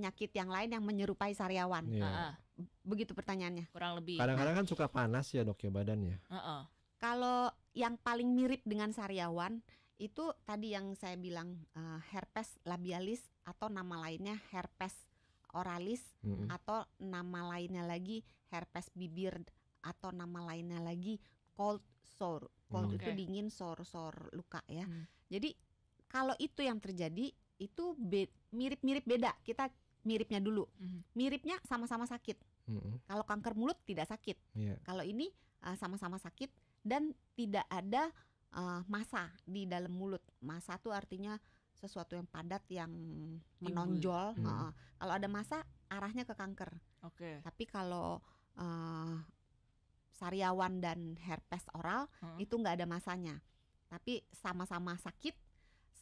penyakit yang lain yang menyerupai sariawan. Yeah. Iya. Uh-uh. Begitu pertanyaannya. Kurang lebih. Kadang-kadang kan suka panas ya dok ya badannya. Uh-uh. Kalau yang paling mirip dengan sariawan itu tadi yang saya bilang uh, herpes labialis atau nama lainnya herpes oralis mm -hmm. atau nama lainnya lagi herpes bibir atau nama lainnya lagi cold sore. Cold mm. itu dingin, sore sore luka ya. Mm. Jadi kalau itu yang terjadi itu be mirip-mirip beda. Kita miripnya dulu. Mm-hmm. Miripnya sama-sama sakit. Mm-hmm. Kalau kanker mulut tidak sakit. Yeah. Kalau ini sama uh, sama-sama sakit dan tidak ada uh, masa di dalam mulut. Masa itu artinya sesuatu yang padat yang menonjol. Mm-hmm. Uh, kalau ada masa arahnya ke kanker. Oke. Okay. Tapi kalau uh, sariawan dan herpes oral hmm. itu nggak ada masanya. Tapi sama-sama sakit,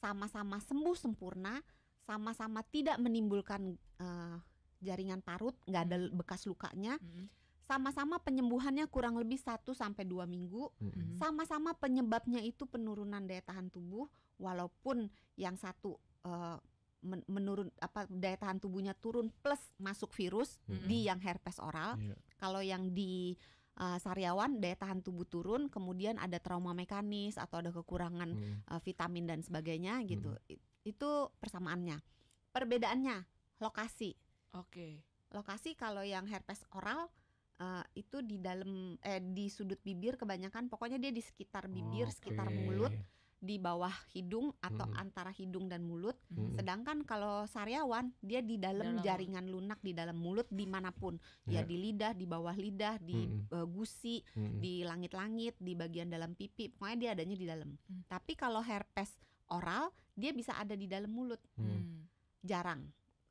sama-sama sembuh sempurna, sama-sama tidak menimbulkan uh, jaringan parut, nggak ada bekas lukanya. Hmm sama-sama penyembuhannya kurang lebih 1 sampai dua minggu. mm Sama-sama penyebabnya itu penurunan daya tahan tubuh walaupun yang satu uh, menurun apa daya tahan tubuhnya turun plus masuk virus mm-hmm. di yang herpes oral. Yeah. Kalau yang di uh, sariawan daya tahan tubuh turun, kemudian ada trauma mekanis atau ada kekurangan hmm. uh, vitamin dan sebagainya gitu. Hmm. Itu persamaannya. Perbedaannya lokasi. Oke. Okay. Lokasi kalau yang herpes oral uh, itu di dalam eh di sudut bibir kebanyakan pokoknya dia di sekitar bibir, okay. sekitar mulut di bawah hidung atau hmm. antara hidung dan mulut. Hmm. Sedangkan kalau sariawan dia di dalam, dalam jaringan lunak di dalam mulut dimanapun, yeah. ya di lidah, di bawah lidah, di hmm. uh, gusi, hmm. di langit-langit, di bagian dalam pipi. Pokoknya dia adanya di dalam. Hmm. Tapi kalau herpes oral dia bisa ada di dalam mulut. Hmm. hmm. Jarang,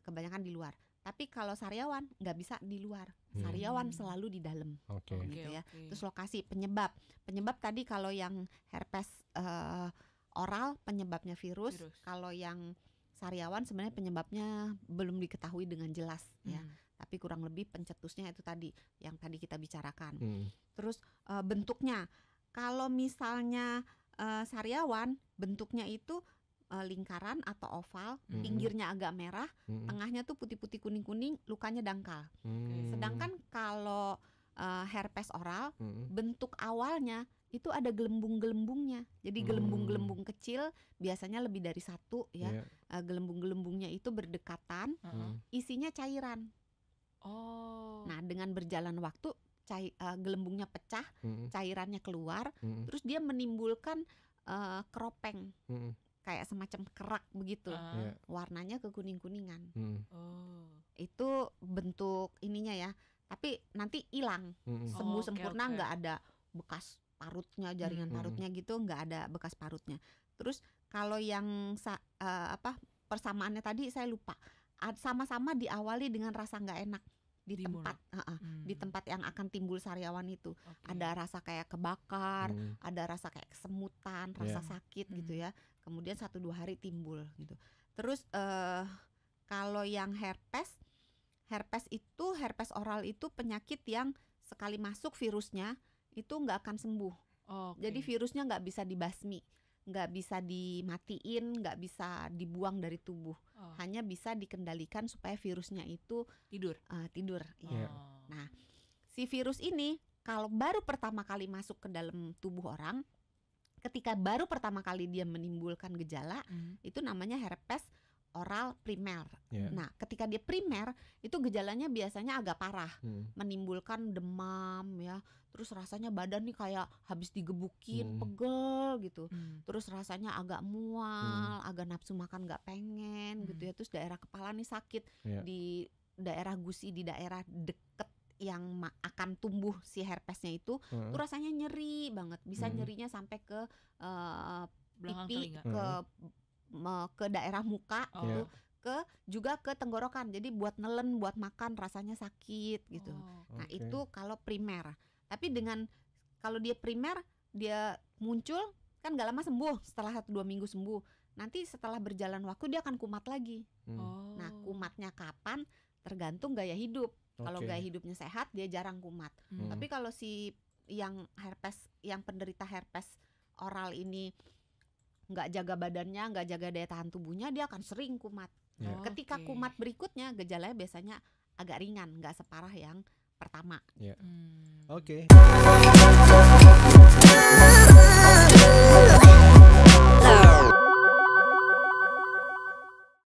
kebanyakan di luar. Tapi kalau sariawan nggak bisa di luar. Hmm. Sariawan selalu di dalam. Oke. Okay. Gitu ya. Okay. Terus lokasi penyebab. Penyebab tadi kalau yang herpes uh, oral penyebabnya virus. virus. Kalau yang sariawan sebenarnya penyebabnya belum diketahui dengan jelas ya. hmm. ya tapi kurang lebih pencetusnya itu tadi yang tadi kita bicarakan hmm. terus uh, bentuknya kalau misalnya uh, sariawan bentuknya itu uh, lingkaran atau oval, hmm pinggirnya agak merah, hmm tengahnya tuh putih-putih kuning-kuning, lukanya dangkal. hmm Sedangkan kalau uh, herpes oral, hmm bentuk awalnya itu ada gelembung-gelembungnya. Jadi mm. gelembung-gelembung kecil biasanya lebih dari satu ya. Yeah. Iya. Uh, gelembung-gelembungnya itu berdekatan, hmm isinya cairan. Oh. Nah, dengan berjalan waktu cair, uh, eh, gelembungnya pecah, mm-hmm. cairannya keluar, mm-hmm. terus dia menimbulkan uh, keropeng. mm kayak semacam kerak begitu. Uh. Yeah. Iya. Warnanya kekuning-kuningan. Hmm. Oh. Itu bentuk ininya ya. Tapi nanti hilang. Hmm. Oh, Sembuh oh, sempurna nggak okay. ada bekas parutnya, jaringan hmm. parutnya gitu, nggak ada bekas parutnya. Terus kalau yang sa uh, apa persamaannya tadi saya lupa. Sama-sama diawali dengan rasa nggak enak di Dimulai. tempat uh, uh, hmm. di tempat yang akan timbul sariawan itu okay. ada rasa kayak kebakar hmm. ada rasa kayak kesemutan iya. rasa yeah. sakit gitu hmm. gitu ya kemudian satu dua hari timbul gitu terus uh, kalau yang herpes herpes itu herpes oral itu penyakit yang sekali masuk virusnya itu nggak akan sembuh okay. jadi virusnya nggak bisa dibasmi nggak bisa dimatiin, nggak bisa dibuang dari tubuh, oh. hanya bisa dikendalikan supaya virusnya itu tidur, uh, tidur. Oh. Ya. Nah, si virus ini kalau baru pertama kali masuk ke dalam tubuh orang, ketika baru pertama kali dia menimbulkan gejala, mm. itu namanya herpes oral primer. Yeah. Nah, ketika dia primer itu gejalanya biasanya agak parah, hmm. menimbulkan demam ya, terus rasanya badan nih kayak habis digebukin, hmm. pegel gitu. Hmm. Terus rasanya agak mual, hmm. agak nafsu makan nggak pengen hmm. gitu ya. Hmm. Terus daerah kepala nih sakit yeah. di daerah gusi di daerah deket yang akan tumbuh si herpesnya itu, hmm. tuh rasanya nyeri banget, bisa hmm. nyerinya sampai ke uh, pipi, ke hmm ke daerah muka oh. gitu iya. ke juga ke tenggorokan jadi buat nelen buat makan rasanya sakit gitu oh. nah okay. itu kalau primer tapi dengan kalau dia primer dia muncul kan gak lama sembuh setelah satu dua minggu sembuh nanti setelah berjalan waktu dia akan kumat lagi hmm. Nah, oh. nah kumatnya kapan tergantung gaya hidup okay. kalau gaya hidupnya sehat dia jarang kumat hmm. tapi kalau si yang herpes yang penderita herpes oral ini nggak jaga badannya, nggak jaga daya tahan tubuhnya, dia akan sering kumat. Yeah. Ketika okay. kumat berikutnya gejalanya biasanya agak ringan, nggak separah yang pertama. Yeah. Hmm. Oke. Okay.